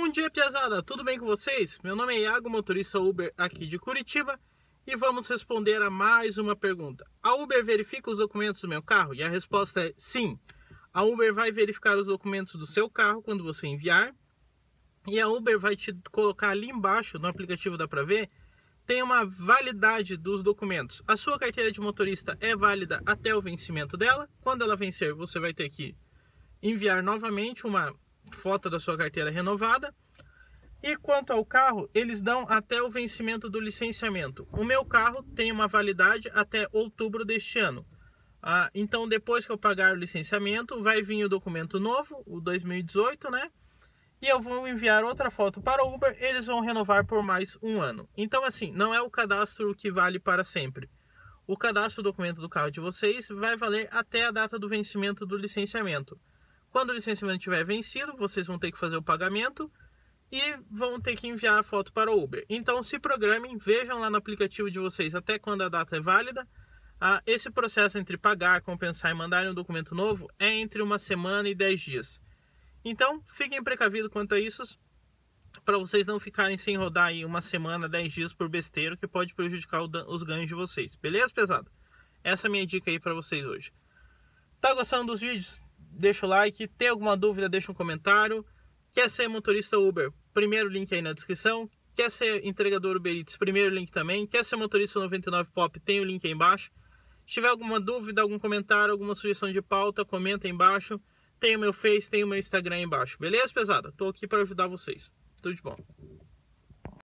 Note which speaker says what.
Speaker 1: Bom dia, Piazada! Tudo bem com vocês? Meu nome é Iago, motorista Uber aqui de Curitiba e vamos responder a mais uma pergunta. A Uber verifica os documentos do meu carro? E a resposta é sim. A Uber vai verificar os documentos do seu carro quando você enviar e a Uber vai te colocar ali embaixo no aplicativo dá para ver tem uma validade dos documentos. A sua carteira de motorista é válida até o vencimento dela. Quando ela vencer, você vai ter que enviar novamente uma foto da sua carteira renovada. E quanto ao carro, eles dão até o vencimento do licenciamento. O meu carro tem uma validade até outubro deste ano. Ah, então, depois que eu pagar o licenciamento, vai vir o documento novo, o 2018, né? E eu vou enviar outra foto para o Uber, eles vão renovar por mais um ano. Então, assim, não é o cadastro que vale para sempre. O cadastro do documento do carro de vocês vai valer até a data do vencimento do licenciamento. Quando o licenciamento tiver vencido, vocês vão ter que fazer o pagamento e vão ter que enviar a foto para o Uber. Então se programem, vejam lá no aplicativo de vocês até quando a data é válida. Ah, esse processo entre pagar, compensar e mandar um documento novo é entre uma semana e 10 dias. Então, fiquem precavidos quanto a isso, para vocês não ficarem sem rodar aí uma semana, 10 dias por besteiro, que pode prejudicar os ganhos de vocês. Beleza, pesado? Essa é a minha dica aí para vocês hoje. Tá gostando dos vídeos? deixa o like. Tem alguma dúvida, deixa um comentário. Quer ser motorista Uber? Primeiro link aí na descrição. Quer ser entregador Uber Eats? Primeiro link também. Quer ser motorista 99 Pop? Tem o link aí embaixo. Se tiver alguma dúvida, algum comentário, alguma sugestão de pauta, comenta aí embaixo. Tem o meu Face, tem o meu Instagram aí embaixo. Beleza, pesada? Tô aqui para ajudar vocês. Tudo de bom.